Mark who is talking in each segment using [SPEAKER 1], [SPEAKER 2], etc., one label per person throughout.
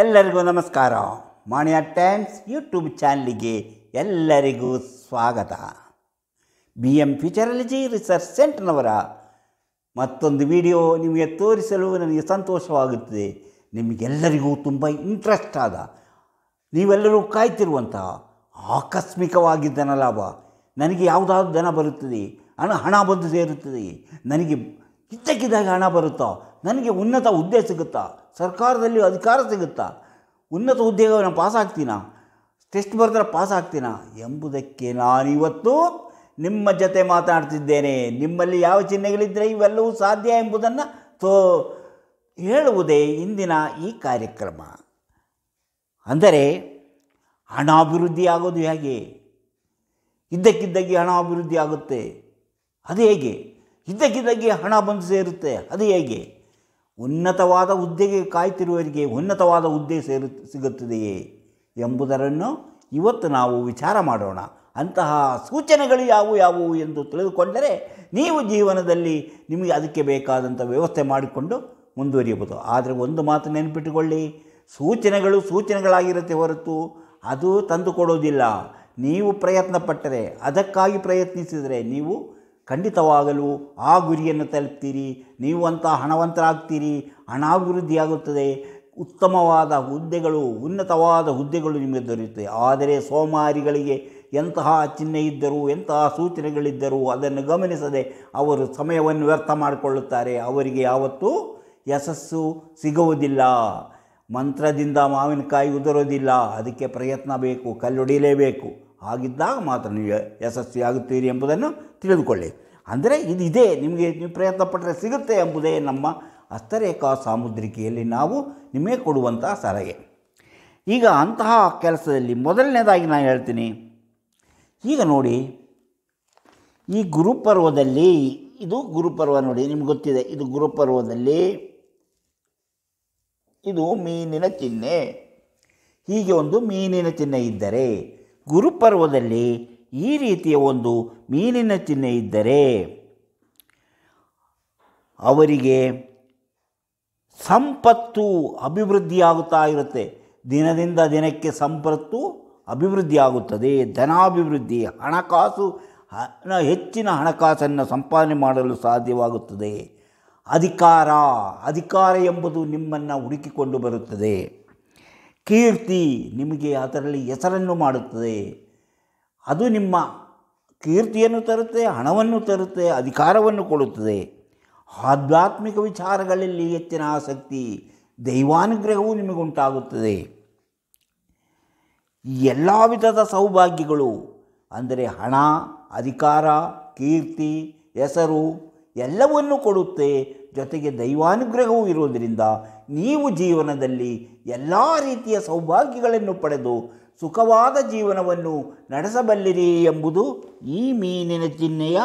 [SPEAKER 1] ಎಲ್ಲರಿಗೂ ನಮಸ್ಕಾರ ಮಾಣಿಯ times YouTube ಚಾನಲ್ಗೆ ಎಲ್ಲರಿಗೂ ಸ್ವಾಗತ ಬಿ ಎಂ ಫ್ಯೂಚರಾಲಜಿ ರಿಸರ್ಚ್ ಸೆಂಟರ್ನವರ ಮತ್ತೊಂದು ವಿಡಿಯೋ ನಿಮಗೆ ತೋರಿಸಲು ನನಗೆ ಸಂತೋಷವಾಗುತ್ತದೆ ನಿಮಗೆಲ್ಲರಿಗೂ ತುಂಬ ಇಂಟ್ರೆಸ್ಟ್ ಆದ ನೀವೆಲ್ಲರೂ ಕಾಯ್ತಿರುವಂತಹ ಆಕಸ್ಮಿಕವಾಗಿ ಧನ ಲಾಭ ನನಗೆ ಯಾವುದಾದ್ರು ಧನ ಬರುತ್ತದೆ ಹಣ ಹಣ ಬಂದು ಸೇರುತ್ತದೆ ನನಗೆ ಇದ್ದಕ್ಕಿದ್ದಾಗ ಹಣ ಬರುತ್ತಾ ನನಗೆ ಉನ್ನತ ಹುದ್ದೆ ಸಿಗುತ್ತಾ ಸರ್ಕಾರದಲ್ಲಿ ಅಧಿಕಾರ ಸಿಗುತ್ತಾ ಉನ್ನತ ಉದ್ಯೋಗವನ್ನು ಪಾಸ್ ಆಗ್ತೀನಾ ಟೆಸ್ಟ್ ಬರೆದ್ರೆ ಪಾಸ್ ಆಗ್ತೀನಾ ಎಂಬುದಕ್ಕೆ ನಾನಿವತ್ತು ನಿಮ್ಮ ಜೊತೆ ಮಾತನಾಡ್ತಿದ್ದೇನೆ ನಿಮ್ಮಲ್ಲಿ ಯಾವ ಚಿಹ್ನೆಗಳಿದ್ದರೆ ಇವೆಲ್ಲವೂ ಸಾಧ್ಯ ಎಂಬುದನ್ನು ತೋ ಹೇಳುವುದೇ ಇಂದಿನ ಈ ಕಾರ್ಯಕ್ರಮ ಅಂದರೆ ಹಣ ಅಭಿವೃದ್ಧಿ ಆಗೋದು ಹೇಗೆ ಇದ್ದಕ್ಕಿದ್ದಾಗಿ ಹಣ ಅಭಿವೃದ್ಧಿ ಆಗುತ್ತೆ ಅದು ಹೇಗೆ ಇದ್ದಕ್ಕಿದ್ದಾಗಿ ಹಣ ಬಂದು ಸೇರುತ್ತೆ ಅದು ಹೇಗೆ ಉನ್ನತವಾದ ಹುದ್ದೆಗೆ ಕಾಯ್ತಿರುವವರಿಗೆ ಉನ್ನತವಾದ ಹುದ್ದೆ ಸೇರು ಸಿಗುತ್ತದೆಯೇ ಎಂಬುದರನ್ನು ಇವತ್ತು ನಾವು ವಿಚಾರ ಮಾಡೋಣ ಅಂತಹ ಸೂಚನೆಗಳು ಯಾವುವು ಯಾವುವು ಎಂದು ತಿಳಿದುಕೊಂಡರೆ ನೀವು ಜೀವನದಲ್ಲಿ ನಿಮಗೆ ಅದಕ್ಕೆ ಬೇಕಾದಂಥ ವ್ಯವಸ್ಥೆ ಮಾಡಿಕೊಂಡು ಮುಂದುವರಿಯಬಹುದು ಆದರೆ ಒಂದು ಮಾತು ನೆನಪಿಟ್ಟುಕೊಳ್ಳಿ ಸೂಚನೆಗಳು ಸೂಚನೆಗಳಾಗಿರುತ್ತೆ ಹೊರತು ಅದು ತಂದುಕೊಡೋದಿಲ್ಲ ನೀವು ಪ್ರಯತ್ನಪಟ್ಟರೆ ಅದಕ್ಕಾಗಿ ಪ್ರಯತ್ನಿಸಿದರೆ ನೀವು ಖಂಡಿತವಾಗಲು ಆ ಗುರಿಯನ್ನು ತಲುಪ್ತೀರಿ ನೀವು ಅಂತ ಹಣವಂತರಾಗ್ತೀರಿ ಹಣಾಭಿವೃದ್ಧಿಯಾಗುತ್ತದೆ ಉತ್ತಮವಾದ ಹುದ್ದೆಗಳು ಉನ್ನತವಾದ ಹುದ್ದೆಗಳು ನಿಮಗೆ ದೊರೆಯುತ್ತದೆ ಆದರೆ ಸೋಮಾರಿಗಳಿಗೆ ಎಂತಹ ಚಿಹ್ನೆ ಇದ್ದರೂ ಎಂತಹ ಸೂಚನೆಗಳಿದ್ದರೂ ಅದನ್ನು ಗಮನಿಸದೆ ಅವರು ಸಮಯವನ್ನು ವ್ಯರ್ಥ ಮಾಡಿಕೊಳ್ಳುತ್ತಾರೆ ಅವರಿಗೆ ಯಾವತ್ತೂ ಯಶಸ್ಸು ಸಿಗುವುದಿಲ್ಲ ಮಂತ್ರದಿಂದ ಮಾವಿನಕಾಯಿ ಉದುರೋದಿಲ್ಲ ಅದಕ್ಕೆ ಪ್ರಯತ್ನ ಬೇಕು ಕಲ್ಲೊಡಿಲೇಬೇಕು ಆಗಿದ್ದಾಗ ಮಾತ್ರ ನೀವು ಆಗುತ್ತೀರಿ ಎಂಬುದನ್ನು ತಿಳಿದುಕೊಳ್ಳಿ ಅಂದರೆ ಇದು ಇದೇ ನಿಮಗೆ ನೀವು ಪ್ರಯತ್ನ ಪಟ್ಟರೆ ಸಿಗುತ್ತೆ ಎಂಬುದೇ ನಮ್ಮ ಹಸ್ತರೇಖಾ ಸಾಮುದ್ರಿಕೆಯಲ್ಲಿ ನಾವು ನಿಮಗೆ ಕೊಡುವಂತಹ ಸಲಹೆ ಈಗ ಅಂತಹ ಕೆಲಸದಲ್ಲಿ ಮೊದಲನೇದಾಗಿ ನಾನು ಹೇಳ್ತೀನಿ ಈಗ ನೋಡಿ ಈ ಗುರುಪರ್ವದಲ್ಲಿ ಇದು ಗುರುಪರ್ವ ನೋಡಿ ನಿಮ್ಗೆ ಗೊತ್ತಿದೆ ಇದು ಗುರುಪರ್ವದಲ್ಲಿ ಇದು ಮೀನಿನ ಚಿಹ್ನೆ ಹೀಗೆ ಒಂದು ಮೀನಿನ ಚಿಹ್ನೆ ಇದ್ದರೆ ಗುರುಪರ್ವದಲ್ಲಿ ಈ ರೀತಿಯ ಒಂದು ಮೀನಿನ ಚಿಹ್ನೆ ಇದ್ದರೆ ಅವರಿಗೆ ಸಂಪತ್ತು ಅಭಿವೃದ್ಧಿಯಾಗುತ್ತಾ ಇರುತ್ತೆ ದಿನದಿಂದ ದಿನಕ್ಕೆ ಸಂಪತ್ತು ಅಭಿವೃದ್ಧಿಯಾಗುತ್ತದೆ ಧನಾಭಿವೃದ್ಧಿ ಹಣಕಾಸು ಹೆಚ್ಚಿನ ಹಣಕಾಸನ್ನು ಸಂಪಾದನೆ ಮಾಡಲು ಸಾಧ್ಯವಾಗುತ್ತದೆ ಅಧಿಕಾರ ಅಧಿಕಾರ ಎಂಬುದು ನಿಮ್ಮನ್ನು ಹುಡುಕಿಕೊಂಡು ಬರುತ್ತದೆ ಕೀರ್ತಿ ನಿಮಗೆ ಅದರಲ್ಲಿ ಹೆಸರನ್ನು ಮಾಡುತ್ತದೆ ಅದು ನಿಮ್ಮ ಕೀರ್ತಿಯನ್ನು ತರುತ್ತೆ ಹಣವನ್ನು ತರುತ್ತೆ ಅಧಿಕಾರವನ್ನು ಕೊಡುತ್ತದೆ ಆಧ್ಯಾತ್ಮಿಕ ವಿಚಾರಗಳಲ್ಲಿ ಹೆಚ್ಚಿನ ಆಸಕ್ತಿ ದೈವಾನುಗ್ರಹವೂ ನಿಮಗುಂಟಾಗುತ್ತದೆ ಎಲ್ಲ ವಿಧದ ಸೌಭಾಗ್ಯಗಳು ಅಂದರೆ ಹಣ ಅಧಿಕಾರ ಕೀರ್ತಿ ಹೆಸರು ಎಲ್ಲವನ್ನು ಕೊಡುತ್ತೆ ಜೊತೆಗೆ ದೈವಾನುಗ್ರಹವೂ ಇರುವುದರಿಂದ ನೀವು ಜೀವನದಲ್ಲಿ ಎಲ್ಲ ರೀತಿಯ ಸೌಭಾಗ್ಯಗಳನ್ನು ಪಡೆದು ಸುಖವಾದ ಜೀವನವನ್ನು ನಡೆಸಬಲ್ಲಿರಿ ಎಂಬುದು ಈ ಮೀನಿನ ಚಿಹ್ನೆಯ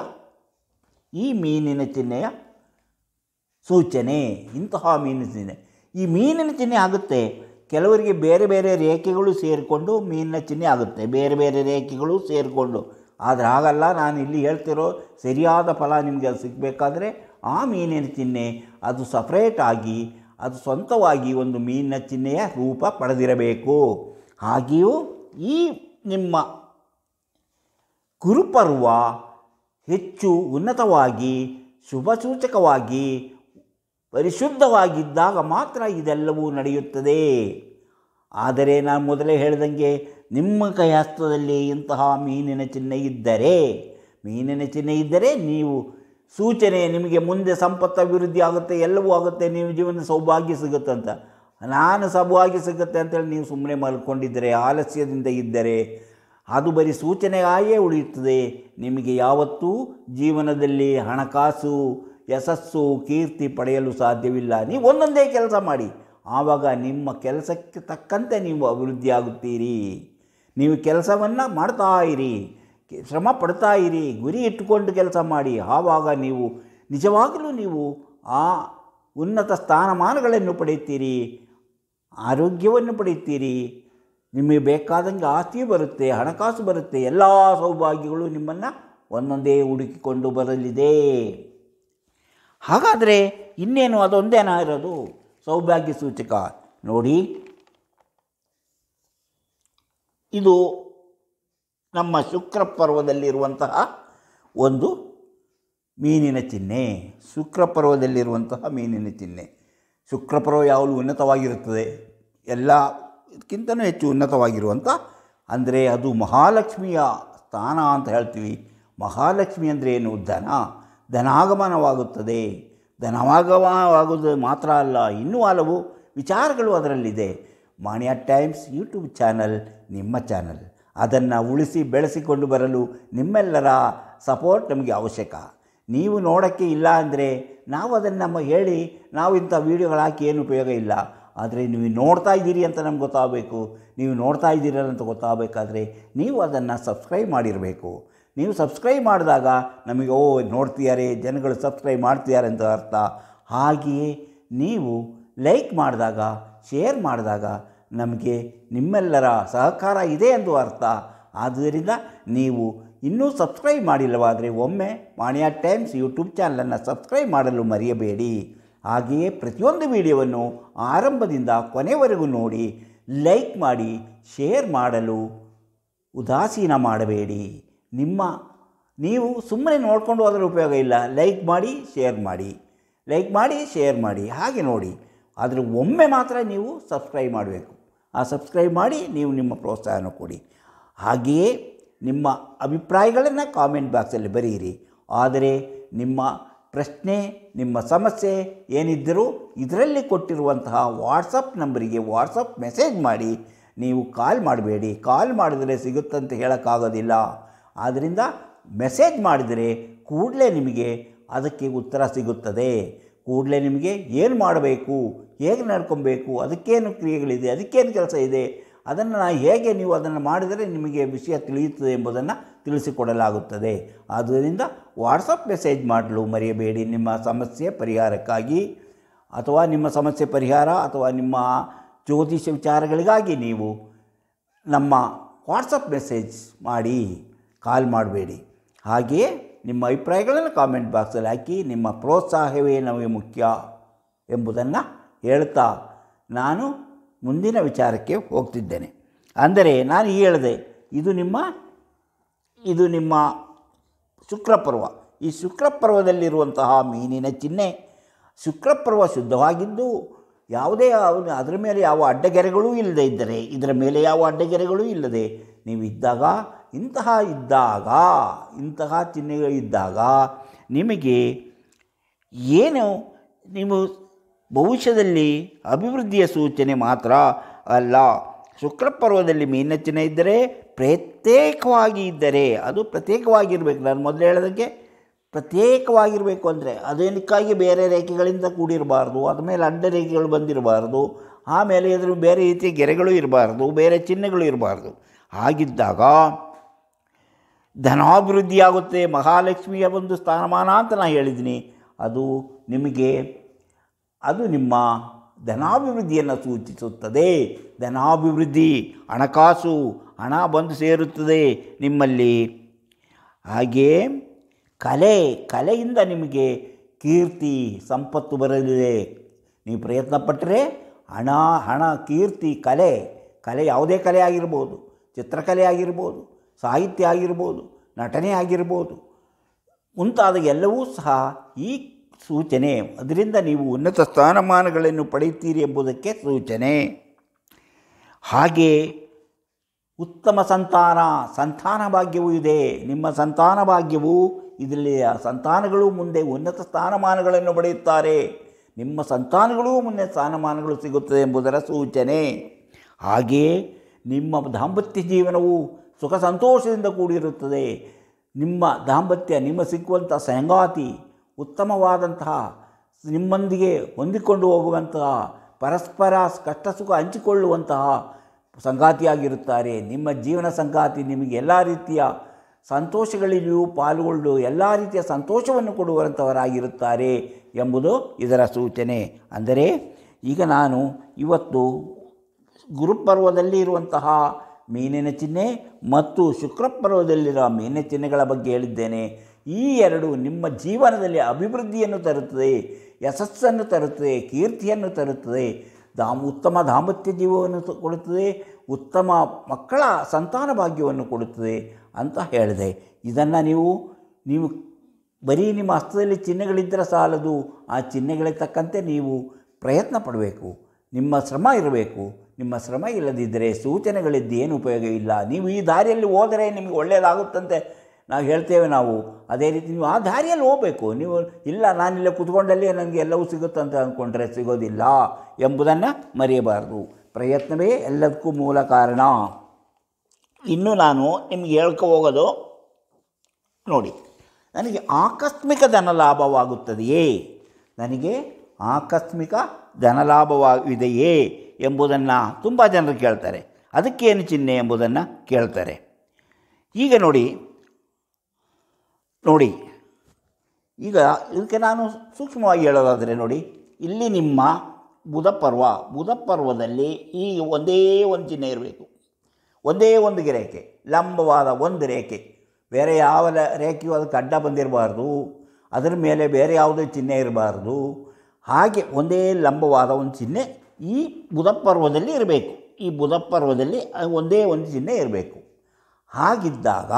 [SPEAKER 1] ಈ ಮೀನಿನ ಚಿಹ್ನೆಯ ಸೂಚನೆ ಇಂತಹ ಮೀನಿನ ಚಿಹ್ನೆ ಈ ಮೀನಿನ ಚಿಹ್ನೆ ಆಗುತ್ತೆ ಕೆಲವರಿಗೆ ಬೇರೆ ಬೇರೆ ರೇಖೆಗಳು ಸೇರಿಕೊಂಡು ಮೀನಿನ ಚಿಹ್ನೆ ಆಗುತ್ತೆ ಬೇರೆ ಬೇರೆ ರೇಖೆಗಳು ಸೇರಿಕೊಂಡು ಆದರೆ ಹಾಗಲ್ಲ ನಾನು ಇಲ್ಲಿ ಹೇಳ್ತಿರೋ ಸರಿಯಾದ ಫಲ ನಿಮಗೆ ಸಿಗಬೇಕಾದ್ರೆ ಆ ಮೀನಿನ ಚಿಹ್ನೆ ಅದು ಸಪ್ರೇಟಾಗಿ ಅದು ಸ್ವಂತವಾಗಿ ಒಂದು ಮೀನಿನ ಚಿಹ್ನೆಯ ರೂಪ ಪಡೆದಿರಬೇಕು ಹಾಗೆಯೂ ಈ ನಿಮ್ಮ ಕುರುಪರ್ವ ಹೆಚ್ಚು ಉನ್ನತವಾಗಿ ಶುಭಸೂಚಕವಾಗಿ ಪರಿಶುದ್ಧವಾಗಿದ್ದಾಗ ಮಾತ್ರ ಇದೆಲ್ಲವೂ ನಡೆಯುತ್ತದೆ ಆದರೆ ನಾನು ಮೊದಲೇ ಹೇಳಿದಂಗೆ ನಿಮ್ಮ ಕೈಹಸ್ತದಲ್ಲಿ ಇಂತಹ ಮೀನಿನ ಚಿಹ್ನೆ ಇದ್ದರೆ ಮೀನಿನ ಚಿಹ್ನೆ ಇದ್ದರೆ ನೀವು ಸೂಚನೆ ನಿಮಗೆ ಮುಂದೆ ಸಂಪತ್ತು ಅಭಿವೃದ್ಧಿ ಆಗುತ್ತೆ ಎಲ್ಲವೂ ಆಗುತ್ತೆ ನಿಮ್ಮ ಜೀವನ ಸೌಭಾಗ್ಯ ಸಿಗುತ್ತೆ ಅಂತ ನಾನು ಸೌಭಾಗ್ಯ ಸಿಗುತ್ತೆ ಅಂತೇಳಿ ನೀವು ಸುಮ್ಮನೆ ಮಲ್ಕೊಂಡಿದ್ದರೆ ಆಲಸ್ಯದಿಂದ ಇದ್ದರೆ ಅದು ಬರೀ ಆಗಿಯೇ ಉಳಿಯುತ್ತದೆ ನಿಮಗೆ ಯಾವತ್ತೂ ಜೀವನದಲ್ಲಿ ಹಣಕಾಸು ಯಶಸ್ಸು ಕೀರ್ತಿ ಪಡೆಯಲು ಸಾಧ್ಯವಿಲ್ಲ ನೀವು ಒಂದೊಂದೇ ಕೆಲಸ ಮಾಡಿ ಆವಾಗ ನಿಮ್ಮ ಕೆಲಸಕ್ಕೆ ತಕ್ಕಂತೆ ನೀವು ಅಭಿವೃದ್ಧಿಯಾಗುತ್ತೀರಿ ನೀವು ಕೆಲಸವನ್ನು ಮಾಡ್ತಾ ಇರಿ ಶ್ರಮ ಪಡ್ತಾ ಇರಿ ಗುರಿ ಇಟ್ಟುಕೊಂಡು ಕೆಲಸ ಮಾಡಿ ಆವಾಗ ನೀವು ನಿಜವಾಗಲೂ ನೀವು ಆ ಉನ್ನತ ಸ್ಥಾನಮಾನಗಳನ್ನು ಪಡೆಯುತ್ತೀರಿ ಆರೋಗ್ಯವನ್ನು ಪಡೆಯುತ್ತೀರಿ ನಿಮಗೆ ಬೇಕಾದಂಗೆ ಆಸ್ತಿ ಬರುತ್ತೆ ಹಣಕಾಸು ಬರುತ್ತೆ ಎಲ್ಲ ಸೌಭಾಗ್ಯಗಳು ನಿಮ್ಮನ್ನು ಒಂದೊಂದೇ ಹುಡುಕಿಕೊಂಡು ಬರಲಿದೆ ಹಾಗಾದರೆ ಇನ್ನೇನು ಅದೊಂದೇನ ಇರೋದು ಸೌಭಾಗ್ಯ ಸೂಚಕ ನೋಡಿ ಇದು ನಮ್ಮ ಶುಕ್ರ ಪರ್ವದಲ್ಲಿರುವಂತಹ ಒಂದು ಮೀನಿನ ಚಿಹ್ನೆ ಶುಕ್ರ ಪರ್ವದಲ್ಲಿರುವಂತಹ ಮೀನಿನ ಚಿಹ್ನೆ ಶುಕ್ರ ಪರ್ವ ಯಾವಾಗಲೂ ಉನ್ನತವಾಗಿರುತ್ತದೆ ಇದಕ್ಕಿಂತಲೂ ಹೆಚ್ಚು ಉನ್ನತವಾಗಿರುವಂಥ ಅಂದರೆ ಅದು ಮಹಾಲಕ್ಷ್ಮಿಯ ಸ್ಥಾನ ಅಂತ ಹೇಳ್ತೀವಿ ಮಹಾಲಕ್ಷ್ಮಿ ಅಂದರೆ ಏನು ಧನ ಧನಾಗಮನವಾಗುತ್ತದೆ ಧನವಾಗಮನವಾಗುವುದು ಮಾತ್ರ ಅಲ್ಲ ಇನ್ನೂ ಹಲವು ವಿಚಾರಗಳು ಅದರಲ್ಲಿದೆ ಮಾಣ್ಯ ಟೈಮ್ಸ್ ಯೂಟ್ಯೂಬ್ ಚಾನಲ್ ನಿಮ್ಮ ಚಾನಲ್ ಅದನ್ನು ಉಳಿಸಿ ಬೆಳೆಸಿಕೊಂಡು ಬರಲು ನಿಮ್ಮೆಲ್ಲರ ಸಪೋರ್ಟ್ ನಮಗೆ ಅವಶ್ಯಕ ನೀವು ನೋಡೋಕ್ಕೆ ಇಲ್ಲ ಅಂದರೆ ನಾವು ಅದನ್ನು ನಮ್ಮ ಹೇಳಿ ನಾವು ಇಂಥ ವೀಡಿಯೋಗಳು ಹಾಕಿ ಏನು ಉಪಯೋಗ ಇಲ್ಲ ಆದರೆ ನೀವು ನೋಡ್ತಾ ಇದ್ದೀರಿ ಅಂತ ನಮ್ಗೆ ಗೊತ್ತಾಗಬೇಕು ನೀವು ನೋಡ್ತಾ ಇದ್ದೀರಲ್ಲ ಅಂತ ಗೊತ್ತಾಗಬೇಕಾದ್ರೆ ನೀವು ಅದನ್ನು ಸಬ್ಸ್ಕ್ರೈಬ್ ಮಾಡಿರಬೇಕು ನೀವು ಸಬ್ಸ್ಕ್ರೈಬ್ ಮಾಡಿದಾಗ ನಮಗೆ ಓ ನೋಡ್ತೀಯಾರೆ ಜನಗಳು ಸಬ್ಸ್ಕ್ರೈಬ್ ಮಾಡ್ತಿದ್ದಾರೆ ಅಂತ ಅರ್ಥ ಹಾಗೆಯೇ ನೀವು ಲೈಕ್ ಮಾಡಿದಾಗ ಶೇರ್ ಮಾಡಿದಾಗ ನಮಗೆ ನಿಮ್ಮೆಲ್ಲರ ಸಹಕಾರ ಇದೆ ಎಂದು ಅರ್ಥ ಆದ್ದರಿಂದ ನೀವು ಇನ್ನೂ ಸಬ್ಸ್ಕ್ರೈಬ್ ಮಾಡಿಲ್ಲವಾದರೆ ಒಮ್ಮೆ ವಾಣಿಯ ಟೈಮ್ಸ್ ಯೂಟ್ಯೂಬ್ ಚಾನಲನ್ನು ಸಬ್ಸ್ಕ್ರೈಬ್ ಮಾಡಲು ಮರೆಯಬೇಡಿ ಹಾಗೆಯೇ ಪ್ರತಿಯೊಂದು ವಿಡಿಯೋವನ್ನು ಆರಂಭದಿಂದ ಕೊನೆವರೆಗೂ ನೋಡಿ ಲೈಕ್ ಮಾಡಿ ಶೇರ್ ಮಾಡಲು ಉದಾಸೀನ ಮಾಡಬೇಡಿ ನಿಮ್ಮ ನೀವು ಸುಮ್ಮನೆ ನೋಡಿಕೊಂಡು ಹೋದರೆ ಉಪಯೋಗ ಇಲ್ಲ ಲೈಕ್ ಮಾಡಿ ಶೇರ್ ಮಾಡಿ ಲೈಕ್ ಮಾಡಿ ಶೇರ್ ಮಾಡಿ ಹಾಗೆ ನೋಡಿ ಆದರೆ ಒಮ್ಮೆ ಮಾತ್ರ ನೀವು ಸಬ್ಸ್ಕ್ರೈಬ್ ಮಾಡಬೇಕು ಆ ಸಬ್ಸ್ಕ್ರೈಬ್ ಮಾಡಿ ನೀವು ನಿಮ್ಮ ಪ್ರೋತ್ಸಾಹನ ಕೊಡಿ ಹಾಗೆಯೇ ನಿಮ್ಮ ಅಭಿಪ್ರಾಯಗಳನ್ನು ಕಾಮೆಂಟ್ ಬಾಕ್ಸಲ್ಲಿ ಬರೆಯಿರಿ ಆದರೆ ನಿಮ್ಮ ಪ್ರಶ್ನೆ ನಿಮ್ಮ ಸಮಸ್ಯೆ ಏನಿದ್ದರೂ ಇದರಲ್ಲಿ ಕೊಟ್ಟಿರುವಂತಹ ವಾಟ್ಸಪ್ ನಂಬರಿಗೆ ವಾಟ್ಸಪ್ ಮೆಸೇಜ್ ಮಾಡಿ ನೀವು ಕಾಲ್ ಮಾಡಬೇಡಿ ಕಾಲ್ ಮಾಡಿದರೆ ಸಿಗುತ್ತಂತ ಹೇಳೋಕ್ಕಾಗೋದಿಲ್ಲ ಆದ್ದರಿಂದ ಮೆಸೇಜ್ ಮಾಡಿದರೆ ಕೂಡಲೇ ನಿಮಗೆ ಅದಕ್ಕೆ ಉತ್ತರ ಸಿಗುತ್ತದೆ ಕೂಡಲೇ ನಿಮಗೆ ಏನು ಮಾಡಬೇಕು ಹೇಗೆ ನಡ್ಕೊಬೇಕು ಅದಕ್ಕೇನು ಕ್ರಿಯೆಗಳಿದೆ ಅದಕ್ಕೇನು ಕೆಲಸ ಇದೆ ಅದನ್ನು ಹೇಗೆ ನೀವು ಅದನ್ನು ಮಾಡಿದರೆ ನಿಮಗೆ ವಿಷಯ ತಿಳಿಯುತ್ತದೆ ಎಂಬುದನ್ನು ತಿಳಿಸಿಕೊಡಲಾಗುತ್ತದೆ ಆದ್ದರಿಂದ ವಾಟ್ಸಪ್ ಮೆಸೇಜ್ ಮಾಡಲು ಮರೆಯಬೇಡಿ ನಿಮ್ಮ ಸಮಸ್ಯೆ ಪರಿಹಾರಕ್ಕಾಗಿ ಅಥವಾ ನಿಮ್ಮ ಸಮಸ್ಯೆ ಪರಿಹಾರ ಅಥವಾ ನಿಮ್ಮ ಜ್ಯೋತಿಷ್ಯ ವಿಚಾರಗಳಿಗಾಗಿ ನೀವು ನಮ್ಮ ವಾಟ್ಸಪ್ ಮೆಸೇಜ್ ಮಾಡಿ ಕಾಲ್ ಮಾಡಬೇಡಿ ಹಾಗೆಯೇ ನಿಮ್ಮ ಅಭಿಪ್ರಾಯಗಳನ್ನು ಕಾಮೆಂಟ್ ಬಾಕ್ಸಲ್ಲಿ ಹಾಕಿ ನಿಮ್ಮ ಪ್ರೋತ್ಸಾಹವೇ ನಮಗೆ ಮುಖ್ಯ ಎಂಬುದನ್ನು ಹೇಳ್ತಾ ನಾನು ಮುಂದಿನ ವಿಚಾರಕ್ಕೆ ಹೋಗ್ತಿದ್ದೇನೆ ಅಂದರೆ ನಾನು ಹೇಳಿದೆ ಇದು ನಿಮ್ಮ ಇದು ನಿಮ್ಮ ಶುಕ್ರಪರ್ವ ಈ ಶುಕ್ರಪರ್ವದಲ್ಲಿರುವಂತಹ ಮೀನಿನ ಚಿಹ್ನೆ ಶುಕ್ರಪರ್ವ ಶುದ್ಧವಾಗಿದ್ದು ಯಾವುದೇ ಅದರ ಮೇಲೆ ಯಾವ ಅಡ್ಡಗೆರೆಗಳೂ ಇಲ್ಲದೆ ಇದ್ದರೆ ಇದರ ಮೇಲೆ ಯಾವ ಅಡ್ಡಗೆರೆಗಳೂ ಇಲ್ಲದೆ ನೀವಿದ್ದಾಗ ಇಂತಹ ಇದ್ದಾಗ ಇಂತಹ ಚಿಹ್ನೆಗಳಿದ್ದಾಗ ನಿಮಗೆ ಏನು ನೀವು ಭವಿಷ್ಯದಲ್ಲಿ ಅಭಿವೃದ್ಧಿಯ ಸೂಚನೆ ಮಾತ್ರ ಅಲ್ಲ ಶುಕ್ರಪರ್ವದಲ್ಲಿ ಪರ್ವದಲ್ಲಿ ಮೀನ ಇದ್ದರೆ ಪ್ರತ್ಯೇಕವಾಗಿ ಇದ್ದರೆ ಅದು ಪ್ರತ್ಯೇಕವಾಗಿರಬೇಕು ನಾನು ಮೊದಲು ಹೇಳೋದಕ್ಕೆ ಪ್ರತ್ಯೇಕವಾಗಿರಬೇಕು ಅಂದರೆ ಅದೇನಕ್ಕಾಗಿ ಬೇರೆ ರೇಖೆಗಳಿಂದ ಕೂಡಿರಬಾರ್ದು ಅದ ಮೇಲೆ ಅಡ್ಡ ರೇಖೆಗಳು ಬಂದಿರಬಾರ್ದು ಆಮೇಲೆ ಇದ್ರ ಬೇರೆ ರೀತಿಯ ಗೆರೆಗಳು ಇರಬಾರ್ದು ಬೇರೆ ಚಿಹ್ನೆಗಳು ಇರಬಾರ್ದು ಹಾಗಿದ್ದಾಗ ಧನಾಭಿವೃದ್ಧಿಯಾಗುತ್ತೆ ಮಹಾಲಕ್ಷ್ಮಿಯ ಒಂದು ಸ್ಥಾನಮಾನ ಅಂತ ನಾನು ಹೇಳಿದ್ದೀನಿ ಅದು ನಿಮಗೆ ಅದು ನಿಮ್ಮ ಧನಾಭಿವೃದ್ಧಿಯನ್ನು ಸೂಚಿಸುತ್ತದೆ ಧನಾಭಿವೃದ್ಧಿ ಹಣಕಾಸು ಹಣ ಬಂದು ಸೇರುತ್ತದೆ ನಿಮ್ಮಲ್ಲಿ ಹಾಗೆಯೇ ಕಲೆ ಕಲೆಯಿಂದ ನಿಮಗೆ ಕೀರ್ತಿ ಸಂಪತ್ತು ಬರಲಿದೆ ನೀವು ಪ್ರಯತ್ನ ಹಣ ಹಣ ಕೀರ್ತಿ ಕಲೆ ಕಲೆ ಯಾವುದೇ ಕಲೆ ಆಗಿರ್ಬೋದು ಚಿತ್ರಕಲೆ ಆಗಿರ್ಬೋದು ಸಾಹಿತ್ಯ ಆಗಿರ್ಬೋದು ನಟನೆ ಆಗಿರ್ಬೋದು ಮುಂತಾದ ಎಲ್ಲವೂ ಸಹ ಈ ಸೂಚನೆ ಅದರಿಂದ ನೀವು ಉನ್ನತ ಸ್ಥಾನಮಾನಗಳನ್ನು ಪಡೆಯುತ್ತೀರಿ ಎಂಬುದಕ್ಕೆ ಸೂಚನೆ ಹಾಗೆ ಉತ್ತಮ ಸಂತಾನ ಸಂತಾನ ಭಾಗ್ಯವೂ ಇದೆ ನಿಮ್ಮ ಸಂತಾನ ಭಾಗ್ಯವು ಇದರಲ್ಲಿ ಸಂತಾನಗಳು ಮುಂದೆ ಉನ್ನತ ಸ್ಥಾನಮಾನಗಳನ್ನು ಪಡೆಯುತ್ತಾರೆ ನಿಮ್ಮ ಸಂತಾನಗಳೂ ಮುಂದೆ ಸ್ಥಾನಮಾನಗಳು ಸಿಗುತ್ತದೆ ಎಂಬುದರ ಸೂಚನೆ ಹಾಗೆಯೇ ನಿಮ್ಮ ದಾಂಪತ್ಯ ಜೀವನವು ಸುಖ ಸಂತೋಷದಿಂದ ಕೂಡಿರುತ್ತದೆ ನಿಮ್ಮ ದಾಂಪತ್ಯ ನಿಮ್ಮ ಸಿಕ್ಕುವಂಥ ಸಂಗಾತಿ ಉತ್ತಮವಾದಂತಹ ನಿಮ್ಮೊಂದಿಗೆ ಹೊಂದಿಕೊಂಡು ಹೋಗುವಂತಹ ಪರಸ್ಪರ ಕಷ್ಟ ಸುಖ ಹಂಚಿಕೊಳ್ಳುವಂತಹ ಸಂಗಾತಿಯಾಗಿರುತ್ತಾರೆ ನಿಮ್ಮ ಜೀವನ ಸಂಗಾತಿ ನಿಮಗೆ ಎಲ್ಲ ರೀತಿಯ ಸಂತೋಷಗಳಲ್ಲಿಯೂ ಪಾಲ್ಗೊಂಡು ಎಲ್ಲ ರೀತಿಯ ಸಂತೋಷವನ್ನು ಕೊಡುವಂಥವರಾಗಿರುತ್ತಾರೆ ಎಂಬುದು ಇದರ ಸೂಚನೆ ಅಂದರೆ ಈಗ ನಾನು ಇವತ್ತು ಗುರುಪರ್ವದಲ್ಲಿ ಇರುವಂತಹ ಮೀನಿನ ಚಿಹ್ನೆ ಮತ್ತು ಶುಕ್ರಪರ್ವದಲ್ಲಿರುವ ಮೀನಿನ ಚಿಹ್ನೆಗಳ ಬಗ್ಗೆ ಹೇಳಿದ್ದೇನೆ ಈ ಎರಡು ನಿಮ್ಮ ಜೀವನದಲ್ಲಿ ಅಭಿವೃದ್ಧಿಯನ್ನು ತರುತ್ತದೆ ಯಶಸ್ಸನ್ನು ತರುತ್ತದೆ ಕೀರ್ತಿಯನ್ನು ತರುತ್ತದೆ ದಾಮ್ ಉತ್ತಮ ದಾಂಪತ್ಯ ಜೀವವನ್ನು ಕೊಡುತ್ತದೆ ಉತ್ತಮ ಮಕ್ಕಳ ಸಂತಾನ ಭಾಗ್ಯವನ್ನು ಕೊಡುತ್ತದೆ ಅಂತ ಹೇಳಿದೆ ಇದನ್ನು ನೀವು ನೀವು ಬರೀ ನಿಮ್ಮ ಹಸ್ತದಲ್ಲಿ ಚಿಹ್ನೆಗಳಿದ್ದರೆ ಸಾಲದು ಆ ಚಿಹ್ನೆಗಳಿಗೆ ತಕ್ಕಂತೆ ನೀವು ಪ್ರಯತ್ನ ಪಡಬೇಕು ನಿಮ್ಮ ಶ್ರಮ ಇರಬೇಕು ನಿಮ್ಮ ಶ್ರಮ ಇಲ್ಲದಿದ್ದರೆ ಸೂಚನೆಗಳಿದ್ದು ಏನು ಇಲ್ಲ ನೀವು ಈ ದಾರಿಯಲ್ಲಿ ಹೋದರೆ ನಿಮಗೆ ಒಳ್ಳೆಯದಾಗುತ್ತಂತೆ ನಾವು ಹೇಳ್ತೇವೆ ನಾವು ಅದೇ ರೀತಿ ನೀವು ಆ ದಾರಿಯಲ್ಲಿ ಹೋಗಬೇಕು ನೀವು ಇಲ್ಲ ನಾನಿಲ್ಲ ಕೂತ್ಕೊಂಡಲ್ಲಿ ನನಗೆ ಎಲ್ಲವೂ ಸಿಗುತ್ತಂತ ಅಂದ್ಕೊಂಡ್ರೆ ಸಿಗೋದಿಲ್ಲ ಎಂಬುದನ್ನು ಮರೆಯಬಾರದು ಪ್ರಯತ್ನವೇ ಎಲ್ಲದಕ್ಕೂ ಮೂಲ ಕಾರಣ ಇನ್ನು ನಾನು ನಿಮಗೆ ಹೇಳ್ಕೊ ಹೋಗೋದು ನೋಡಿ ನನಗೆ ಆಕಸ್ಮಿಕ ಧನಲಾಭವಾಗುತ್ತದೆಯೇ ನನಗೆ ಆಕಸ್ಮಿಕ ಧನ ಲಾಭವಾಗಿದೆಯೇ ಎಂಬುದನ್ನು ತುಂಬ ಜನರು ಕೇಳ್ತಾರೆ ಅದಕ್ಕೇನು ಚಿಹ್ನೆ ಎಂಬುದನ್ನು ಕೇಳ್ತಾರೆ ಈಗ ನೋಡಿ ನೋಡಿ ಈಗ ಇದಕ್ಕೆ ನಾನು ಸೂಕ್ಷ್ಮವಾಗಿ ಹೇಳೋದಾದರೆ ನೋಡಿ ಇಲ್ಲಿ ನಿಮ್ಮ ಬುಧಪರ್ವ ಬುಧಪರ್ವದಲ್ಲಿ ಈ ಒಂದೇ ಒಂದು ಚಿಹ್ನೆ ಇರಬೇಕು ಒಂದೇ ಒಂದು ರೇಖೆ ಲಂಬವಾದ ಒಂದು ರೇಖೆ ಬೇರೆ ಯಾವ ರೇಖೆಯೂ ಅದಕ್ಕೆ ಅಡ್ಡ ಬಂದಿರಬಾರ್ದು ಅದರ ಮೇಲೆ ಬೇರೆ ಯಾವುದೇ ಚಿಹ್ನೆ ಇರಬಾರ್ದು ಹಾಗೆ ಒಂದೇ ಲಂಬವಾದ ಒಂದು ಚಿಹ್ನೆ ಈ ಬುಧಪರ್ವದಲ್ಲಿ ಇರಬೇಕು ಈ ಬುಧಪರ್ವದಲ್ಲಿ ಒಂದೇ ಒಂದು ಚಿಹ್ನೆ ಇರಬೇಕು ಹಾಗಿದ್ದಾಗ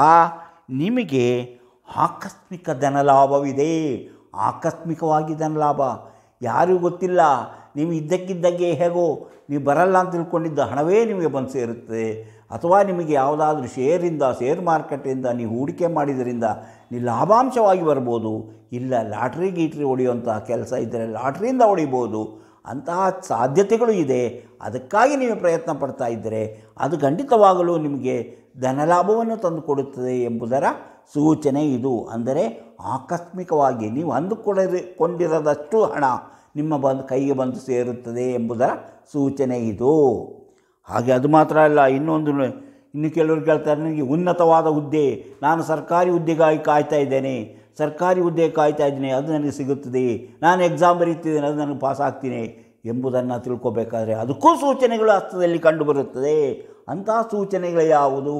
[SPEAKER 1] ನಿಮಗೆ ಆಕಸ್ಮಿಕ ಧನಲಾಭವಿದೆ ಆಕಸ್ಮಿಕವಾಗಿ ಧನಲಾಭ ಯಾರಿಗೂ ಗೊತ್ತಿಲ್ಲ ನೀವು ಇದ್ದಕ್ಕಿದ್ದಂಗೆ ಹೇಗೋ ನೀವು ಬರಲ್ಲ ಅಂತ ತಿಳ್ಕೊಂಡಿದ್ದ ಹಣವೇ ನಿಮಗೆ ಬಂದು ಸೇರುತ್ತೆ ಅಥವಾ ನಿಮಗೆ ಯಾವುದಾದ್ರೂ ಶೇರಿಂದ ಶೇರ್ ಮಾರುಕಟ್ಟೆಯಿಂದ ನೀವು ಹೂಡಿಕೆ ಮಾಡಿದ್ರಿಂದ ನೀವು ಲಾಭಾಂಶವಾಗಿ ಬರ್ಬೋದು ಇಲ್ಲ ಲಾಟ್ರಿ ಗೀಟ್ರಿ ಹೊಡೆಯುವಂಥ ಕೆಲಸ ಇದ್ದರೆ ಲಾಟ್ರಿಯಿಂದ ಹೊಡಿಬೋದು ಅಂತಹ ಸಾಧ್ಯತೆಗಳು ಇದೆ ಅದಕ್ಕಾಗಿ ನೀವು ಪ್ರಯತ್ನ ಪಡ್ತಾ ಇದ್ದರೆ ಅದು ಖಂಡಿತವಾಗಲೂ ನಿಮಗೆ ಧನಲಾಭವನ್ನು ತಂದುಕೊಡುತ್ತದೆ ಎಂಬುದರ ಸೂಚನೆ ಇದು ಅಂದರೆ ಆಕಸ್ಮಿಕವಾಗಿ ನೀವು ಅಂದುಕೊಳ್ಳದೆ ಕೊಂಡಿರದಷ್ಟು ಹಣ ನಿಮ್ಮ ಬಂದು ಕೈಗೆ ಬಂದು ಸೇರುತ್ತದೆ ಎಂಬುದರ ಸೂಚನೆ ಇದು ಹಾಗೆ ಅದು ಮಾತ್ರ ಅಲ್ಲ ಇನ್ನೊಂದು ಇನ್ನು ಕೆಲವರು ಕೇಳ್ತಾರೆ ನನಗೆ ಉನ್ನತವಾದ ಹುದ್ದೆ ನಾನು ಸರ್ಕಾರಿ ಹುದ್ದೆಗಾಗಿ ಕಾಯ್ತಾ ಇದ್ದೇನೆ ಸರ್ಕಾರಿ ಹುದ್ದೆ ಕಾಯ್ತಾ ಇದ್ದೀನಿ ಅದು ನನಗೆ ಸಿಗುತ್ತದೆ ನಾನು ಎಕ್ಸಾಮ್ ಬರೀತಿದ್ದೀನಿ ಅದು ನನಗೆ ಪಾಸ್ ಆಗ್ತೀನಿ ಎಂಬುದನ್ನು ತಿಳ್ಕೋಬೇಕಾದ್ರೆ ಅದಕ್ಕೂ ಸೂಚನೆಗಳು ಹಸ್ತದಲ್ಲಿ ಕಂಡುಬರುತ್ತದೆ ಅಂತಹ ಸೂಚನೆಗಳು ಯಾವುದು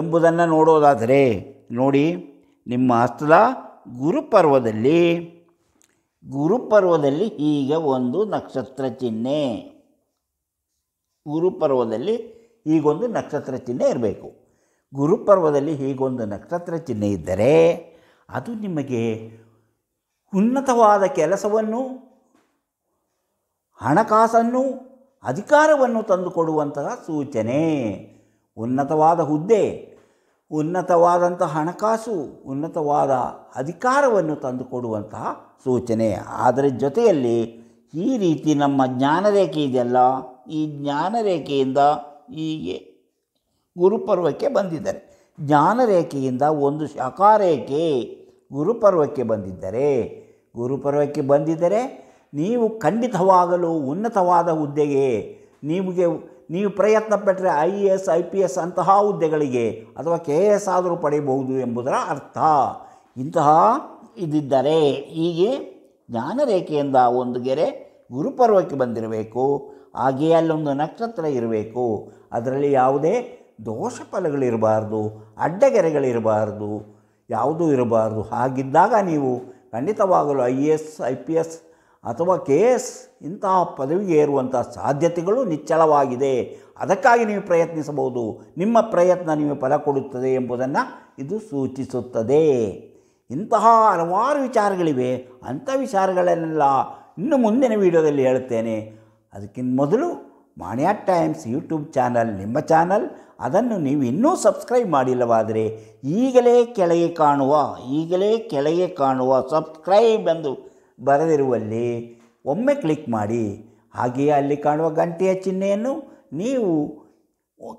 [SPEAKER 1] ಎಂಬುದನ್ನು ನೋಡೋದಾದರೆ ನೋಡಿ ನಿಮ್ಮ ಹಸ್ತದ ಗುರುಪರ್ವದಲ್ಲಿ ಗುರುಪರ್ವದಲ್ಲಿ ಈಗ ಒಂದು ನಕ್ಷತ್ರ ಚಿಹ್ನೆ ಗುರುಪರ್ವದಲ್ಲಿ ಈಗೊಂದು ನಕ್ಷತ್ರ ಚಿಹ್ನೆ ಇರಬೇಕು ಗುರುಪರ್ವದಲ್ಲಿ ಹೀಗೊಂದು ನಕ್ಷತ್ರ ಚಿಹ್ನೆ ಇದ್ದರೆ ಅದು ನಿಮಗೆ ಉನ್ನತವಾದ ಕೆಲಸವನ್ನು ಹಣಕಾಸನ್ನು ಅಧಿಕಾರವನ್ನು ತಂದುಕೊಡುವಂತಹ ಸೂಚನೆ ಉನ್ನತವಾದ ಹುದ್ದೆ ಉನ್ನತವಾದಂಥ ಹಣಕಾಸು ಉನ್ನತವಾದ ಅಧಿಕಾರವನ್ನು ತಂದುಕೊಡುವಂತಹ ಸೂಚನೆ ಅದರ ಜೊತೆಯಲ್ಲಿ ಈ ರೀತಿ ನಮ್ಮ ಜ್ಞಾನರೇಖೆ ಇದೆಯಲ್ಲ ಈ ಜ್ಞಾನರೇಖೆಯಿಂದ ಹೀಗೆ ಗುರುಪರ್ವಕ್ಕೆ ಬಂದಿದ್ದಾರೆ ಜ್ಞಾನರೇಖೆಯಿಂದ ಒಂದು ಶಾಖಾರೇಖೆ ಗುರುಪರ್ವಕ್ಕೆ ಬಂದಿದ್ದರೆ ಗುರುಪರ್ವಕ್ಕೆ ಬಂದಿದ್ದರೆ ನೀವು ಖಂಡಿತವಾಗಲು ಉನ್ನತವಾದ ಹುದ್ದೆಗೆ ನಿಮಗೆ ನೀವು ಪ್ರಯತ್ನ ಪಟ್ಟರೆ I A S I P S ಅಂತಹ ಹುದ್ದೆಗಳಿಗೆ ಅಥವಾ ಕೆ ಎ ಎಸ್ ಆದರೂ ಪಡೆಯಬಹುದು ಎಂಬುದರ ಅರ್ಥ ಇಂತಹ ಇದಿದ್ದರೆ ಹೀಗೆ ಜ್ಞಾನರೇಖೆಯಿಂದ ಒಂದು ಗೆರೆ ಗುರುಪರ್ವಕ್ಕೆ ಬಂದಿರಬೇಕು ಹಾಗೆಯೇ ಅಲ್ಲೊಂದು ನಕ್ಷತ್ರ ಇರಬೇಕು ಅದರಲ್ಲಿ ಯಾವುದೇ ದೋಷ ಫಲಗಳಿರಬಾರ್ದು ಅಡ್ಡಗೆರೆಗಳಿರಬಾರ್ದು ಯಾವುದೂ ಇರಬಾರ್ದು ಹಾಗಿದ್ದಾಗ ನೀವು ಖಂಡಿತವಾಗಲು I A S I P S ಅಥವಾ ಕೆ ಎಸ್ ಇಂತಹ ಪದವಿಗೆ ಏರುವಂಥ ಸಾಧ್ಯತೆಗಳು ನಿಚ್ಚಳವಾಗಿದೆ ಅದಕ್ಕಾಗಿ ನೀವು ಪ್ರಯತ್ನಿಸಬಹುದು ನಿಮ್ಮ ಪ್ರಯತ್ನ ನೀವು ಫಲ ಕೊಡುತ್ತದೆ ಎಂಬುದನ್ನು ಇದು ಸೂಚಿಸುತ್ತದೆ ಇಂತಹ ಹಲವಾರು ವಿಚಾರಗಳಿವೆ ಅಂಥ ವಿಚಾರಗಳನ್ನೆಲ್ಲ ಇನ್ನು ಮುಂದಿನ ವಿಡಿಯೋದಲ್ಲಿ ಹೇಳುತ್ತೇನೆ ಅದಕ್ಕಿಂತ ಮೊದಲು ಮಾಣ್ಯಾ ಟೈಮ್ಸ್ ಯೂಟ್ಯೂಬ್ ಚಾನಲ್ ನಿಮ್ಮ ಚಾನಲ್ ಅದನ್ನು ನೀವು ಇನ್ನೂ ಸಬ್ಸ್ಕ್ರೈಬ್ ಮಾಡಿಲ್ಲವಾದರೆ ಈಗಲೇ ಕೆಳಗೆ ಕಾಣುವ ಈಗಲೇ ಕೆಳಗೆ ಕಾಣುವ ಸಬ್ಸ್ಕ್ರೈಬ್ ಎಂದು ಬರೆದಿರುವಲ್ಲಿ ಒಮ್ಮೆ ಕ್ಲಿಕ್ ಮಾಡಿ ಹಾಗೆಯೇ ಅಲ್ಲಿ ಕಾಣುವ ಗಂಟೆಯ ಚಿಹ್ನೆಯನ್ನು ನೀವು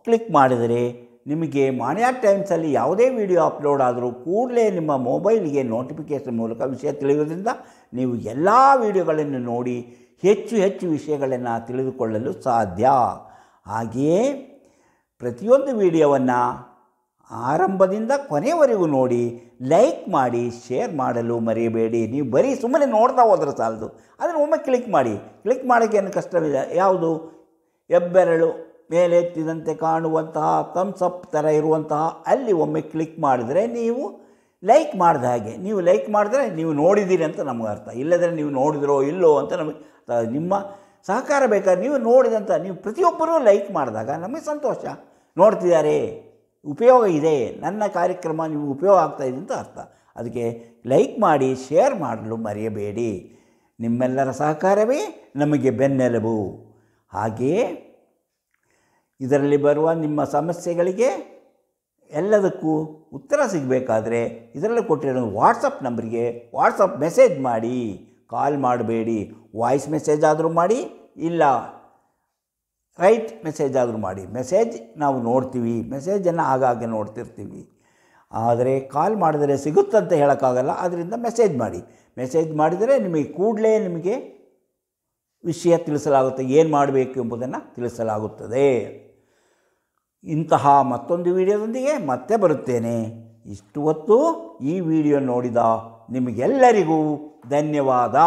[SPEAKER 1] ಕ್ಲಿಕ್ ಮಾಡಿದರೆ ನಿಮಗೆ ಮಾನ್ಯ ಟೈಮ್ಸಲ್ಲಿ ಯಾವುದೇ ವಿಡಿಯೋ ಅಪ್ಲೋಡ್ ಆದರೂ ಕೂಡಲೇ ನಿಮ್ಮ ಮೊಬೈಲ್ಗೆ ನೋಟಿಫಿಕೇಷನ್ ಮೂಲಕ ವಿಷಯ ತಿಳಿಯೋದ್ರಿಂದ ನೀವು ಎಲ್ಲ ವಿಡಿಯೋಗಳನ್ನು ನೋಡಿ ಹೆಚ್ಚು ಹೆಚ್ಚು ವಿಷಯಗಳನ್ನು ತಿಳಿದುಕೊಳ್ಳಲು ಸಾಧ್ಯ ಹಾಗೆಯೇ ಪ್ರತಿಯೊಂದು ವಿಡಿಯೋವನ್ನು ಆರಂಭದಿಂದ ಕೊನೆಯವರೆಗೂ ನೋಡಿ ಲೈಕ್ ಮಾಡಿ ಶೇರ್ ಮಾಡಲು ಮರೆಯಬೇಡಿ ನೀವು ಬರೀ ಸುಮ್ಮನೆ ನೋಡ್ತಾ ಹೋದ್ರೆ ಸಾಲದು ಅದನ್ನು ಒಮ್ಮೆ ಕ್ಲಿಕ್ ಮಾಡಿ ಕ್ಲಿಕ್ ಮಾಡೋಕ್ಕೆ ಏನು ಕಷ್ಟವಿಲ್ಲ ಯಾವುದು ಮೇಲೆ ಎತ್ತಿದಂತೆ ಕಾಣುವಂತಹ ಥಮ್ಸಪ್ ಥರ ಇರುವಂತಹ ಅಲ್ಲಿ ಒಮ್ಮೆ ಕ್ಲಿಕ್ ಮಾಡಿದರೆ ನೀವು ಲೈಕ್ ಮಾಡಿದ ಹಾಗೆ ನೀವು ಲೈಕ್ ಮಾಡಿದ್ರೆ ನೀವು ನೋಡಿದ್ದೀರಿ ಅಂತ ನಮಗೆ ಅರ್ಥ ಇಲ್ಲದ್ರೆ ನೀವು ನೋಡಿದ್ರೋ ಇಲ್ಲೋ ಅಂತ ನಮಗೆ ನಿಮ್ಮ ಸಹಕಾರ ಬೇಕಾದ್ರೆ ನೀವು ನೋಡಿದಂಥ ನೀವು ಪ್ರತಿಯೊಬ್ಬರೂ ಲೈಕ್ ಮಾಡಿದಾಗ ನಮಗೆ ಸಂತೋಷ ನೋಡ್ತಿದ್ದಾರೆ ಉಪಯೋಗ ಇದೆ ನನ್ನ ಕಾರ್ಯಕ್ರಮ ನಿಮಗೆ ಉಪಯೋಗ ಆಗ್ತಾಯಿದೆ ಅಂತ ಅರ್ಥ ಅದಕ್ಕೆ ಲೈಕ್ ಮಾಡಿ ಶೇರ್ ಮಾಡಲು ಮರೆಯಬೇಡಿ ನಿಮ್ಮೆಲ್ಲರ ಸಹಕಾರವೇ ನಮಗೆ ಬೆನ್ನೆಲುಬು ಹಾಗೆಯೇ ಇದರಲ್ಲಿ ಬರುವ ನಿಮ್ಮ ಸಮಸ್ಯೆಗಳಿಗೆ ಎಲ್ಲದಕ್ಕೂ ಉತ್ತರ ಸಿಗಬೇಕಾದ್ರೆ ಇದರಲ್ಲಿ ಕೊಟ್ಟಿರೋ ವಾಟ್ಸಪ್ ನಂಬರಿಗೆ ವಾಟ್ಸಪ್ ಮೆಸೇಜ್ ಮಾಡಿ ಕಾಲ್ ಮಾಡಬೇಡಿ ವಾಯ್ಸ್ ಮೆಸೇಜ್ ಆದರೂ ಮಾಡಿ ಇಲ್ಲ ರೈಟ್ ಮೆಸೇಜ್ ಆದರೂ ಮಾಡಿ ಮೆಸೇಜ್ ನಾವು ನೋಡ್ತೀವಿ ಮೆಸೇಜನ್ನು ಆಗಾಗ್ಗೆ ನೋಡ್ತಿರ್ತೀವಿ ಆದರೆ ಕಾಲ್ ಮಾಡಿದರೆ ಸಿಗುತ್ತಂತ ಹೇಳೋಕ್ಕಾಗಲ್ಲ ಅದರಿಂದ ಮೆಸೇಜ್ ಮಾಡಿ ಮೆಸೇಜ್ ಮಾಡಿದರೆ ನಿಮಗೆ ಕೂಡಲೇ ನಿಮಗೆ ವಿಷಯ ತಿಳಿಸಲಾಗುತ್ತೆ ಏನು ಮಾಡಬೇಕು ಎಂಬುದನ್ನು ತಿಳಿಸಲಾಗುತ್ತದೆ ಇಂತಹ ಮತ್ತೊಂದು ವಿಡಿಯೋದೊಂದಿಗೆ ಮತ್ತೆ ಬರುತ್ತೇನೆ ಇಷ್ಟು ಹೊತ್ತು ಈ ವಿಡಿಯೋ ನೋಡಿದ ನಿಮಗೆಲ್ಲರಿಗೂ ಧನ್ಯವಾದ